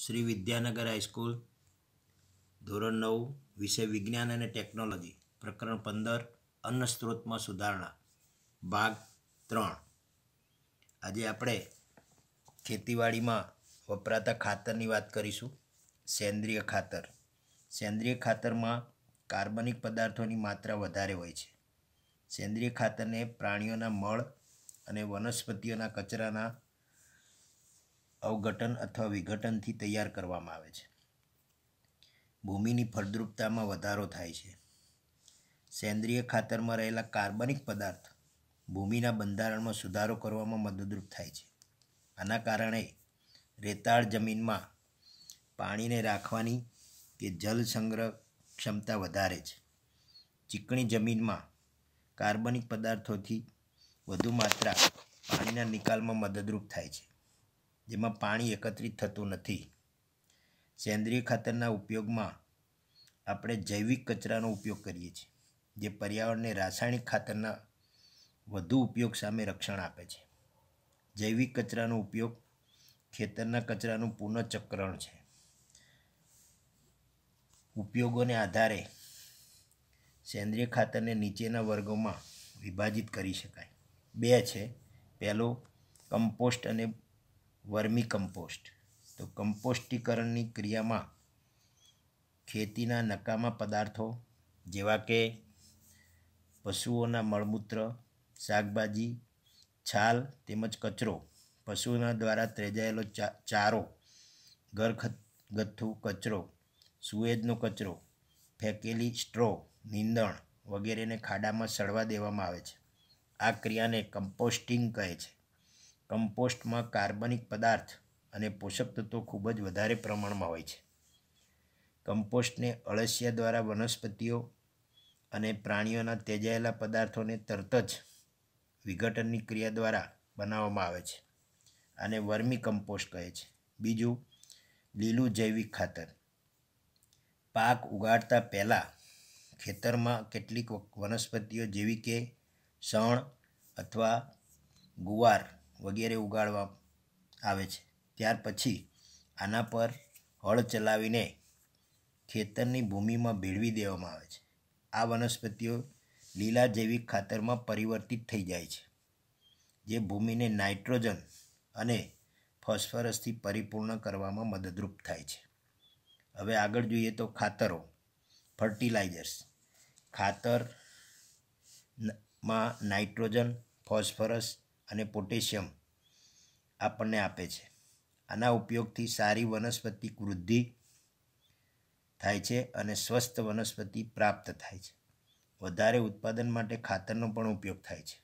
Shri Vidyanagar high school ધોરણ નવ વિષય વિજ્ઞાન અને ટેકનોલોજી પ્રકરણ પંદર અન્ન સ્ત્રોતમાં સુધારણા ભાગ ત્રણ આજે આપણે ખેતીવાડીમાં વપરાતા ખાતરની વાત કરીશું સેન્દ્રિય ખાતર સેન્દ્રિય ખાતરમાં કાર્બનિક પદાર્થોની માત્રા વધારે હોય છે સેન્દ્રિય ખાતરને પ્રાણીઓના મળ અને વનસ્પતિઓના કચરાના અવઘટન અથવા વિઘટનથી તૈયાર કરવામાં આવે છે ભૂમિની ફળદ્રુપતામાં વધારો થાય છે સેન્દ્રિય ખાતરમાં રહેલા કાર્બનિક પદાર્થ ભૂમિના બંધારણમાં સુધારો કરવામાં મદદરૂપ થાય છે આના કારણે રેતાળ જમીનમાં પાણીને રાખવાની કે જલ સંગ્રહ ક્ષમતા વધારે છે ચીકણી જમીનમાં કાર્બનિક પદાર્થોથી વધુ માત્રા પાણીના નિકાલમાં મદદરૂપ થાય છે જેમાં પાણી એકત્રિત થતું નથી સેન્દ્રિય ખાતરના ઉપયોગમાં આપણે જૈવિક કચરાનો ઉપયોગ કરીએ છીએ જે પર્યાવરણને રાસાયણિક ખાતરના વધુ ઉપયોગ સામે રક્ષણ આપે છે જૈવિક કચરાનો ઉપયોગ ખેતરના કચરાનું પુનઃચક્રણ છે ઉપયોગોને આધારે સેન્દ્રિય ખાતરને નીચેના વર્ગોમાં વિભાજિત કરી શકાય બે છે પહેલો કમ્પોસ્ટ અને વર્મી કમ્પોસ્ટ તો કમ્પોસ્ટીકરણની ક્રિયામાં ખેતીના નકામા પદાર્થો જેવા કે પશુઓના મળમૂત્ર શાકભાજી છાલ તેમજ કચરો પશુઓના દ્વારા ત્રેજાયેલો ચા ચારો ઘર ગથ્થુ કચરો સુએજનો કચરો ફેંકેલી સ્ટ્રો નીંદણ વગેરેને ખાડામાં સડવા દેવામાં આવે છે આ ક્રિયાને કમ્પોસ્ટિંગ કહે છે કમ્પોસ્ટમાં કાર્બનિક પદાર્થ અને પોષક તત્વો ખૂબ જ વધારે પ્રમાણમાં હોય છે કમ્પોસ્ટને અળસિયા દ્વારા વનસ્પતિઓ અને પ્રાણીઓના તેજાયેલા પદાર્થોને તરત જ વિઘટનની ક્રિયા દ્વારા બનાવવામાં આવે છે આને વર્મી કમ્પોસ્ટ કહે છે બીજું લીલું જૈવિક ખાતર પાક ઉગાડતા પહેલાં ખેતરમાં કેટલીક વનસ્પતિઓ જેવી કે સણ અથવા ગુવાર વગેરે ઉગાડવા આવે છે ત્યાર પછી આના પર હળ ચલાવીને ખેતરની ભૂમિમાં ભેળવી દેવામાં આવે છે આ વનસ્પતિઓ લીલા જૈવિક ખાતરમાં પરિવર્તિત થઈ જાય છે જે ભૂમિને નાઇટ્રોજન અને ફોસ્ફરસથી પરિપૂર્ણ કરવામાં મદદરૂપ થાય છે હવે આગળ જોઈએ તો ખાતરો ફર્ટિલાઇઝર્સ ખાતર માં નાઇટ્રોજન ફોસ્ફરસ અને પોટેશિયમ આપણને આપે છે આના ઉપયોગથી સારી વનસ્પતિ વૃદ્ધિ થાય છે અને સ્વસ્થ વનસ્પતિ પ્રાપ્ત થાય છે વધારે ઉત્પાદન માટે ખાતરનો પણ ઉપયોગ થાય છે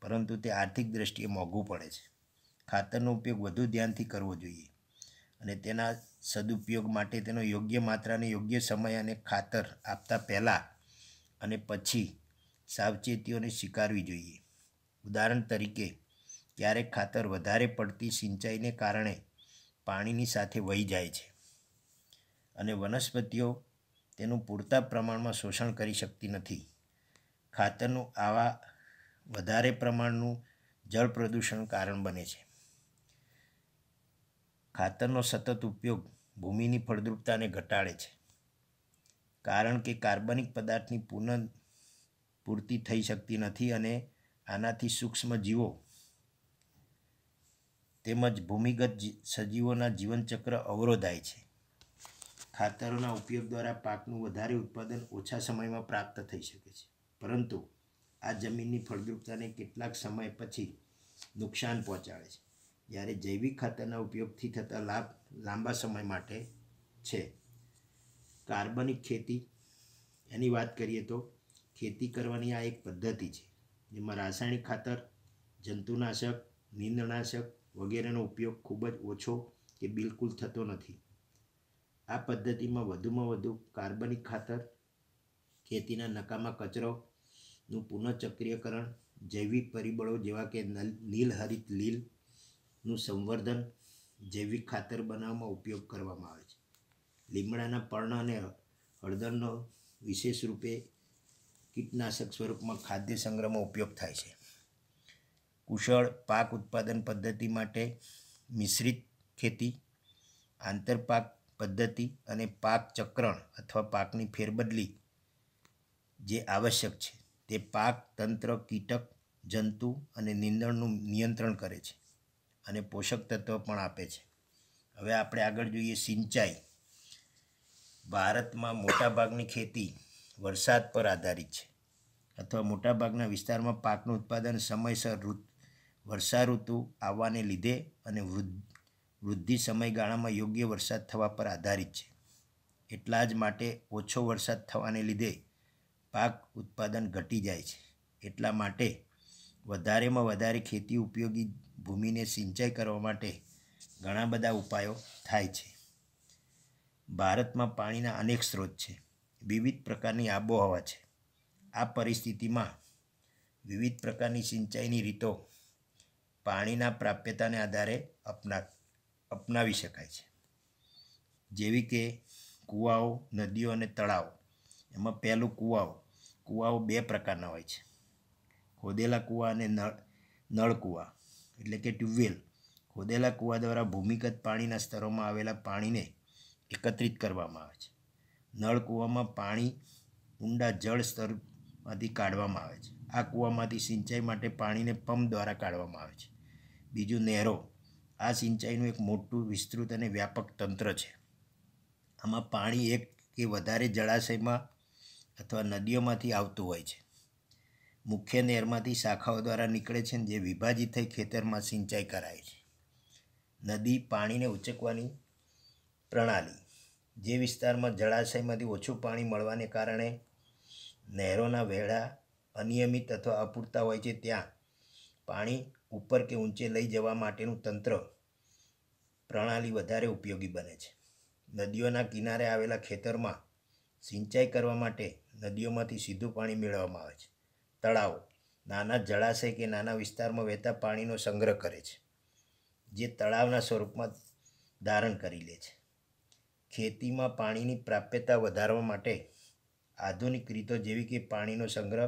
પરંતુ તે આર્થિક દ્રષ્ટિએ મોંઘું પડે છે ખાતરનો ઉપયોગ વધુ ધ્યાનથી કરવો જોઈએ અને તેના સદુપયોગ માટે તેનો યોગ્ય માત્રાને યોગ્ય સમય અને ખાતર આપતા પહેલાં અને પછી સાવચેતીઓને સ્વીકારવી જોઈએ ઉદાહરણ તરીકે ક્યારેક ખાતર વધારે પડતી સિંચાઈને કારણે પાણીની સાથે વહી જાય છે અને વનસ્પતિઓ તેનું પૂરતા પ્રમાણમાં શોષણ કરી શકતી નથી ખાતરનું આવા વધારે પ્રમાણનું જળ પ્રદૂષણ કારણ બને છે ખાતરનો સતત ઉપયોગ ભૂમિની ફળદ્રુપતાને ઘટાડે છે કારણ કે કાર્બનિક પદાર્થની પુનઃ પૂર્તિ થઈ શકતી નથી અને આનાથી સૂક્ષ્મ જીવો તેમજ ભૂમિગત સજીવોના જીવનચક્ર અવરોધાય છે ખાતરોના ઉપયોગ દ્વારા પાકનું વધારે ઉત્પાદન ઓછા સમયમાં પ્રાપ્ત થઈ શકે છે પરંતુ આ જમીનની ફળદ્રુપતાને કેટલાક સમય પછી નુકસાન પહોંચાડે છે જ્યારે જૈવિક ખાતરના ઉપયોગથી થતા લાભ લાંબા સમય માટે છે કાર્બનિક ખેતી એની વાત કરીએ તો ખેતી કરવાની આ એક પદ્ધતિ છે જેમાં રાસાયણિક ખાતર જંતુનાશક નીંદનાશક વગેરેનો ઉપયોગ ખૂબ જ ઓછો કે બિલકુલ થતો નથી આ પદ્ધતિમાં વધુમાં વધુ કાર્બનિક ખાતર ખેતીના નકામા કચરોનું પુનઃચક્રીયકરણ જૈવિક પરિબળો જેવા કે નીલહરિત લીલનું સંવર્ધન જૈવિક ખાતર બનાવવામાં ઉપયોગ કરવામાં આવે છે લીમડાના પર્ણ અને હળદરનો વિશેષ રૂપે કીટનાશક સ્વરૂપમાં ખાદ્ય સંગ્રહમાં ઉપયોગ થાય છે કુશળ પાક ઉત્પાદન પદ્ધતિ માટે મિશ્રિત ખેતી આંતરપાક પદ્ધતિ અને પાક ચક્રણ અથવા પાકની ફેરબદલી જે આવશ્યક છે તે પાક તંત્ર કીટક જંતુ અને નિંદણનું નિયંત્રણ કરે છે અને પોષક તત્વ પણ આપે છે હવે આપણે આગળ જોઈએ સિંચાઈ ભારતમાં મોટાભાગની ખેતી વરસાદ પર આધારિત છે અથવા મોટાભાગના વિસ્તારમાં પાકનું ઉત્પાદન સમયસર ઋતુ વર્ષા ઋતુ આવવાને લીધે અને વૃદ્ધિ સમયગાળામાં યોગ્ય વરસાદ થવા પર આધારિત છે એટલા જ માટે ઓછો વરસાદ થવાને લીધે પાક ઉત્પાદન ઘટી જાય છે એટલા માટે વધારેમાં વધારે ખેતી ઉપયોગી ભૂમિને સિંચાઈ કરવા માટે ઘણા બધા ઉપાયો થાય છે ભારતમાં પાણીના અનેક સ્ત્રોત છે વિવિધ પ્રકારની આબોહવા છે આ પરિસ્થિતિમાં વિવિધ પ્રકારની સિંચાઈની રીતો પાણીના પ્રાપ્યતાને આધારે અપના અપનાવી શકાય છે જેવી કે કૂવાઓ નદીઓ અને તળાવ એમાં પહેલું કૂવાઓ કૂવાઓ બે પ્રકારના હોય છે ખોદેલા કૂવા અને નળ નળકૂવા એટલે કે ટ્યુબવેલ ખોદેલા કૂવા દ્વારા ભૂમિગત પાણીના સ્તરોમાં આવેલા પાણીને એકત્રિત કરવામાં આવે છે નળકૂવામાં પાણી ઊંડા જળ સ્તરમાંથી કાઢવામાં આવે છે આ કૂવામાંથી સિંચાઈ માટે પાણીને પંપ દ્વારા કાઢવામાં આવે છે બીજું નહેરો આ સિંચાઈનું એક મોટું વિસ્તૃત અને વ્યાપક તંત્ર છે આમાં પાણી એક કે વધારે જળાશયમાં અથવા નદીઓમાંથી આવતું હોય છે મુખ્ય નહેરમાંથી શાખાઓ દ્વારા નીકળે છે જે વિભાજિત થઈ ખેતરમાં સિંચાઈ કરાય છે નદી પાણીને ઉચકવાની પ્રણાલી જે વિસ્તારમાં જળાશયમાંથી ઓછું પાણી મળવાને કારણે નહેરોના વહેણા અનિયમિત અથવા અપૂરતા હોય છે ત્યાં પાણી ઉપર કે ઊંચે લઈ જવા માટેનું તંત્ર પ્રણાલી વધારે ઉપયોગી બને છે નદીઓના કિનારે આવેલા ખેતરમાં સિંચાઈ કરવા માટે નદીઓમાંથી સીધું પાણી મેળવવામાં આવે છે તળાવો નાના જળાશય કે નાના વિસ્તારમાં વહેતા પાણીનો સંગ્રહ કરે છે જે તળાવના સ્વરૂપમાં ધારણ કરી લે છે ખેતીમાં પાણીની પ્રાપ્યતા વધારવા માટે આધુનિક રીતો જેવી કે પાણીનો સંગ્રહ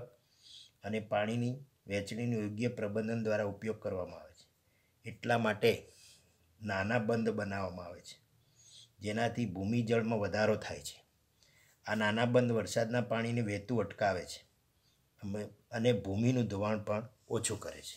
અને પાણીની વહેંચણીનું યોગ્ય પ્રબંધન દ્વારા ઉપયોગ કરવામાં આવે છે એટલા માટે નાના બંધ બનાવવામાં આવે છે જેનાથી ભૂમિ જળમાં વધારો થાય છે આ નાના બંધ વરસાદના પાણીને વહેતું અટકાવે છે અને ભૂમિનું ધોવાણ પણ ઓછું કરે છે